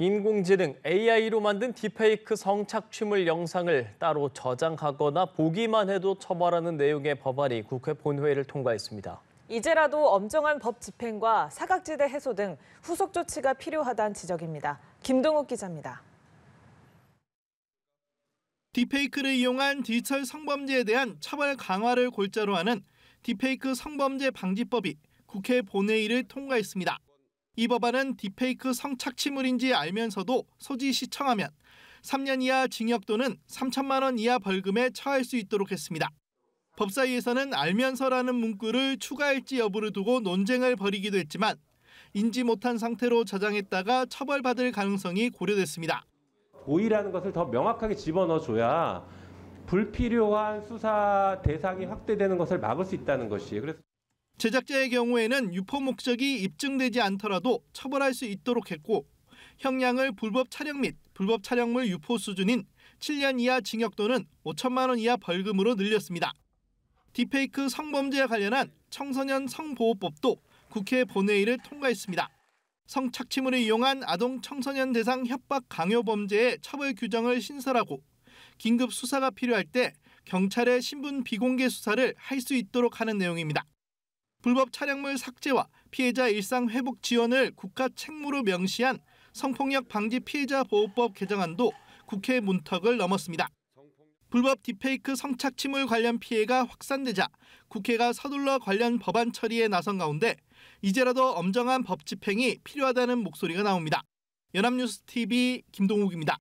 인공지능 AI로 만든 딥페이크 성착취물 영상을 따로 저장하거나 보기만 해도 처벌하는 내용의 법안이 국회 본회의를 통과했습니다. 이제라도 엄정한 법 집행과 사각지대 해소 등 후속 조치가 필요하다는 지적입니다. 김동욱 기자입니다. 딥페이크를 이용한 디지털 성범죄에 대한 처벌 강화를 골자로 하는 딥페이크 성범죄 방지법이 국회 본회의를 통과했습니다. 이 법안은 딥페이크 성착취물인지 알면서도 소지 시청하면 3년 이하 징역 또는 3천만 원 이하 벌금에 처할 수 있도록 했습니다. 법사위에서는 알면서라는 문구를 추가할지 여부를 두고 논쟁을 벌이기도 했지만 인지 못한 상태로 저장했다가 처벌받을 가능성이 고려됐습니다. 고의라는 것을 더 명확하게 집어넣어줘야 불필요한 수사 대상이 확대되는 것을 막을 수 있다는 것이 그래서 제작자의 경우에는 유포 목적이 입증되지 않더라도 처벌할 수 있도록 했고 형량을 불법 촬영 및 불법 촬영물 유포 수준인 7년 이하 징역 또는 5천만 원 이하 벌금으로 늘렸습니다. 디페이크 성범죄와 관련한 청소년 성보호법도 국회 본회의를 통과했습니다. 성착취물을 이용한 아동 청소년 대상 협박 강요 범죄의 처벌 규정을 신설하고 긴급 수사가 필요할 때 경찰의 신분 비공개 수사를 할 수 있도록 하는 내용입니다. 불법 차량물 삭제와 피해자 일상 회복 지원을 국가 책무로 명시한 성폭력 방지 피해자 보호법 개정안도 국회 문턱을 넘었습니다. 불법 딥페이크 성착취물 관련 피해가 확산되자 국회가 서둘러 관련 법안 처리에 나선 가운데 이제라도 엄정한 법 집행이 필요하다는 목소리가 나옵니다. 연합뉴스 TV 김동욱입니다.